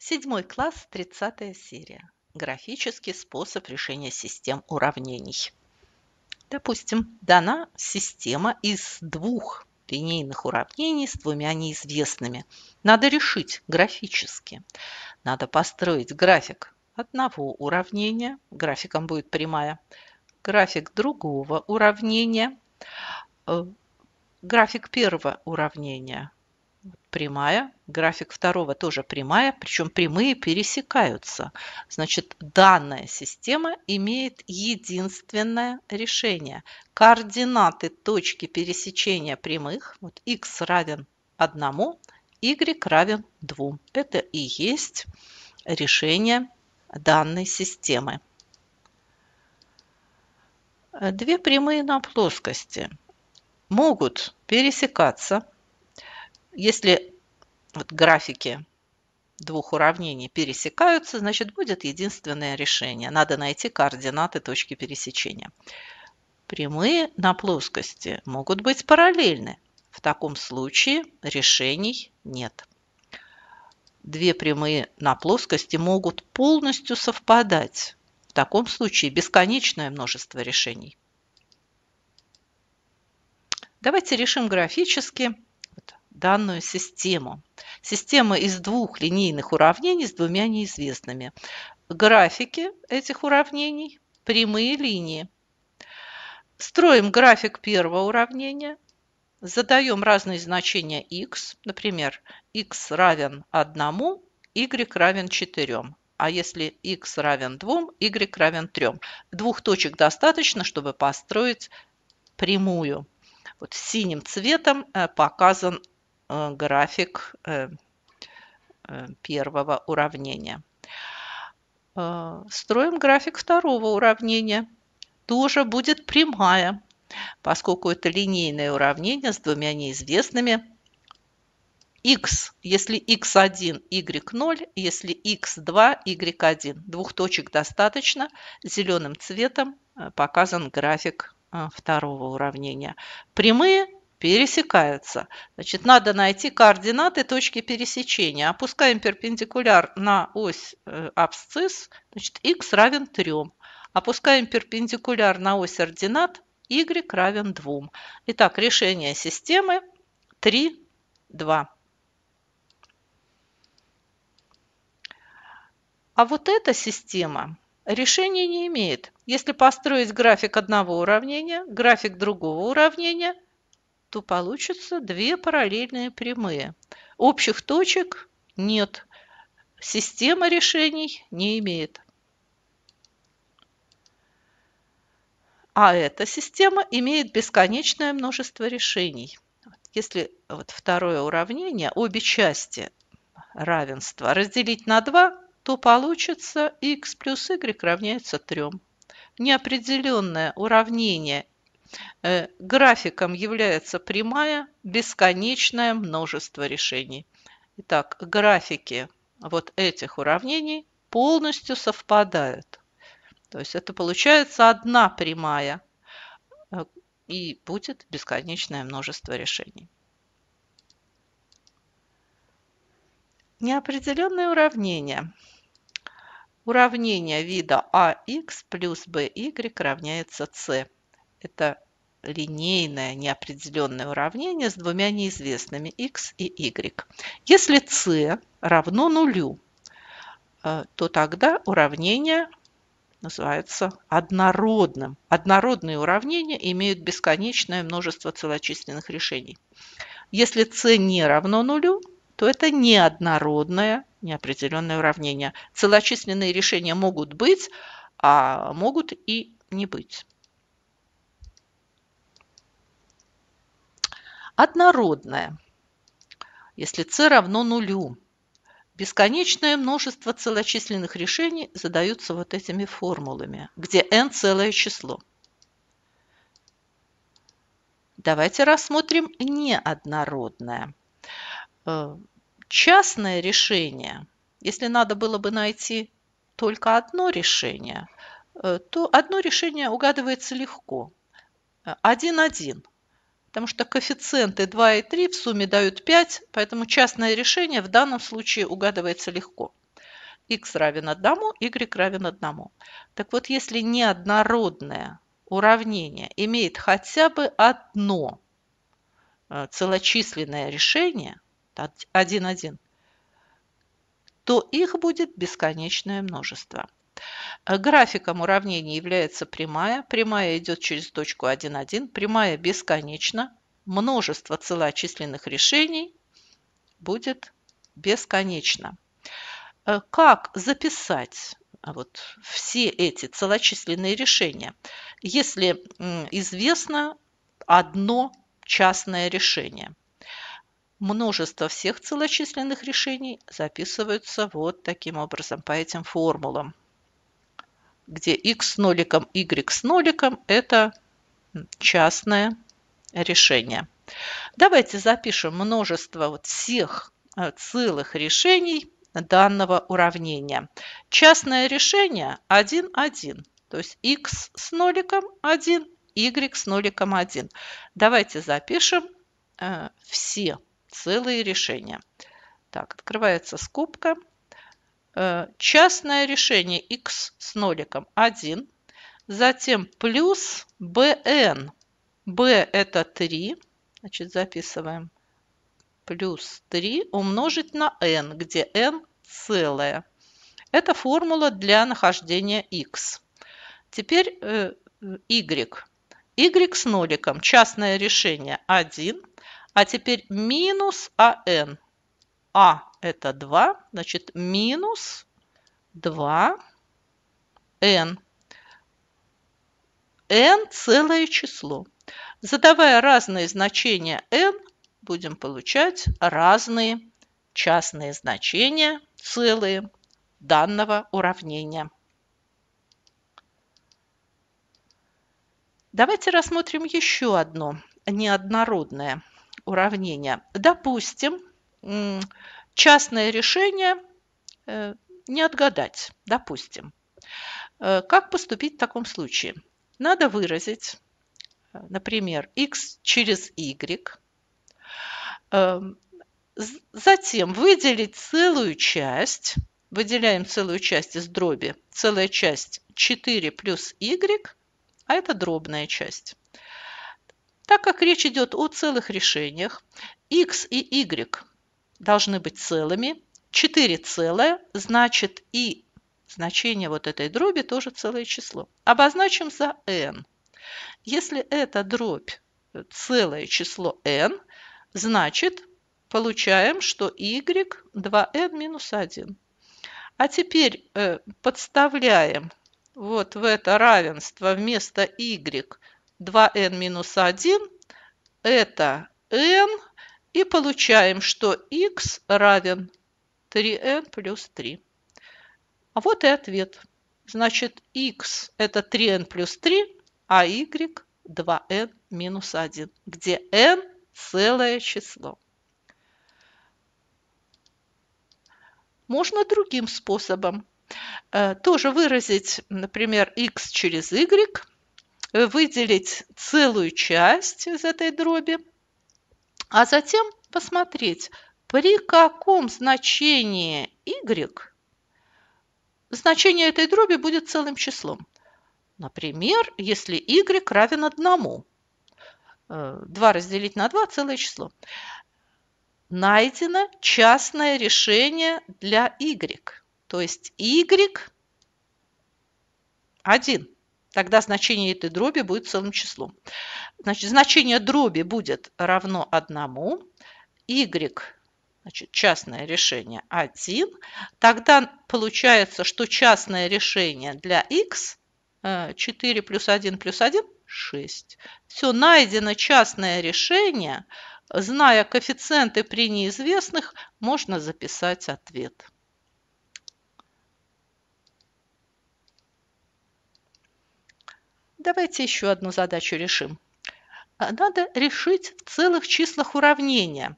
Седьмой класс, 30 серия. Графический способ решения систем уравнений. Допустим, дана система из двух линейных уравнений с двумя неизвестными. Надо решить графически. Надо построить график одного уравнения, графиком будет прямая, график другого уравнения, э, график первого уравнения, прямая, график второго тоже прямая, причем прямые пересекаются. Значит, данная система имеет единственное решение. Координаты точки пересечения прямых, вот x равен 1, y равен 2. Это и есть решение данной системы. Две прямые на плоскости могут пересекаться – если вот графики двух уравнений пересекаются, значит, будет единственное решение. Надо найти координаты точки пересечения. Прямые на плоскости могут быть параллельны. В таком случае решений нет. Две прямые на плоскости могут полностью совпадать. В таком случае бесконечное множество решений. Давайте решим графически данную систему. Система из двух линейных уравнений с двумя неизвестными. Графики этих уравнений – прямые линии. Строим график первого уравнения, задаем разные значения x, например, x равен 1, y равен 4. А если x равен 2, y равен 3. Двух точек достаточно, чтобы построить прямую. Вот синим цветом э, показан Э, график э, э, первого уравнения. Строим график второго уравнения. Тоже будет прямая, поскольку это линейное уравнение с двумя неизвестными x, если x1, y0, если x2, y1. Двух точек достаточно. Зеленым цветом показан график второго уравнения. Прямые пересекаются. Значит, надо найти координаты точки пересечения. Опускаем перпендикуляр на ось э, абсцисс, значит, x равен 3. Опускаем перпендикуляр на ось ординат, y равен 2. Итак, решение системы 3, 2. А вот эта система решения не имеет. Если построить график одного уравнения, график другого уравнения – то получится две параллельные прямые. Общих точек нет. Система решений не имеет. А эта система имеет бесконечное множество решений. Если вот второе уравнение, обе части равенства разделить на 2, то получится x плюс y равняется 3. Неопределенное уравнение Э, графиком является прямая, бесконечное множество решений. Итак, графики вот этих уравнений полностью совпадают. То есть это получается одна прямая э, и будет бесконечное множество решений. Неопределенные уравнения. Уравнение вида АХ плюс БY равняется С. Это линейное неопределенное уравнение с двумя неизвестными x и y. Если c равно нулю, э, то тогда уравнение называется однородным. Однородные уравнения имеют бесконечное множество целочисленных решений. Если c не равно нулю, то это неоднородное неопределенное уравнение. Целочисленные решения могут быть, а могут и не быть. однородное, если c равно нулю. Бесконечное множество целочисленных решений задаются вот этими формулами, где n – целое число. Давайте рассмотрим неоднородное. Э, частное решение, если надо было бы найти только одно решение, э, то одно решение угадывается легко. 1-1. Э, потому что коэффициенты 2 и 3 в сумме дают 5, поэтому частное решение в данном случае угадывается легко. x равен 1, y равен 1. Так вот, если неоднородное уравнение имеет хотя бы одно э, целочисленное решение, 1,1, то их будет бесконечное множество. Э, графиком уравнения является прямая. Прямая идет через точку 1,1. Прямая бесконечна. Множество целочисленных решений будет бесконечно. Э, как записать э, вот все эти целочисленные решения, если известно одно частное решение? Множество всех целочисленных решений записываются вот таким образом, по этим формулам где x с ноликом, y с ноликом – это частное решение. Давайте запишем множество вот всех э, целых решений данного уравнения. Частное решение 1, 1. То есть x с ноликом 1, y с ноликом 1. Давайте запишем э, все целые решения. Так, открывается скобка. Э, частное решение x с ноликом 1, затем плюс bn. b это 3, значит записываем, плюс 3 умножить на n, где n целое. Это формула для нахождения x. Теперь э, y. y с ноликом, частное решение 1, а теперь минус an. А это 2, значит минус 2n. n целое число. Задавая разные значения n, будем получать разные частные значения целые данного уравнения. Давайте рассмотрим еще одно неоднородное уравнение. Допустим, частное решение э, не отгадать, допустим. Э, как поступить в таком случае? Надо выразить, э, например, x через y, эм, затем выделить целую часть, выделяем целую часть из дроби, целая часть 4 плюс y, а это дробная часть. Так как речь идет о целых решениях, x и y должны быть целыми. 4 целое, значит и значение вот этой дроби тоже целое число. Обозначим за n. Если эта дробь э, целое число n, значит получаем, что y 2n минус 1. А теперь э, подставляем вот в это равенство вместо y 2n минус 1 это n и получаем, что x равен 3n э плюс 3. А вот и ответ. Значит, x это 3n плюс 3, а y 2n минус 1, где n целое число. Можно другим способом э, тоже выразить, например, x через y, выделить целую часть из этой дроби – а затем посмотреть, при каком значении y значение этой дроби будет целым числом. Например, если y равен одному 2 э, разделить на 2 – целое число. Найдено частное решение для y. То есть y 1. Тогда значение этой дроби будет целым числом. Значит, значение дроби будет равно одному. y значит, частное решение 1, тогда получается, что частное решение для x 4 э, плюс 1 плюс 1 – 6. Все, найдено частное решение. Зная коэффициенты при неизвестных, можно записать ответ. Давайте еще одну задачу решим. А, надо решить в целых числах уравнения.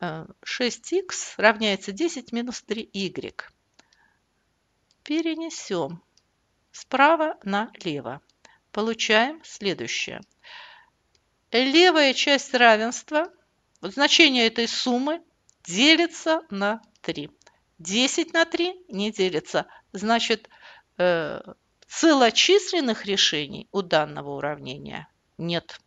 6х э, равняется 10 минус 3y. Перенесем справа налево. Получаем следующее. Левая часть равенства, вот значение этой суммы, делится на 3. 10 на 3 не делится. Значит, э, целочисленных решений у данного уравнения нет.